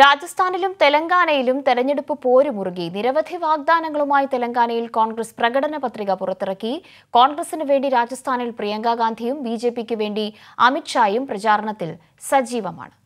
രാജസ്ഥാനിലും തെലങ്കാനയിലും തെരഞ്ഞെടുപ്പ് പോരുമുറുകി നിരവധി വാഗ്ദാനങ്ങളുമായി തെലങ്കാനയിൽ കോൺഗ്രസ് പ്രകടന പത്രിക പുറത്തിറക്കി കോൺഗ്രസിന് വേണ്ടി രാജസ്ഥാനിൽ പ്രിയങ്കാ ഗാന്ധിയും ബി വേണ്ടി അമിത്ഷായും പ്രചാരണത്തിൽ സജീവമാണ്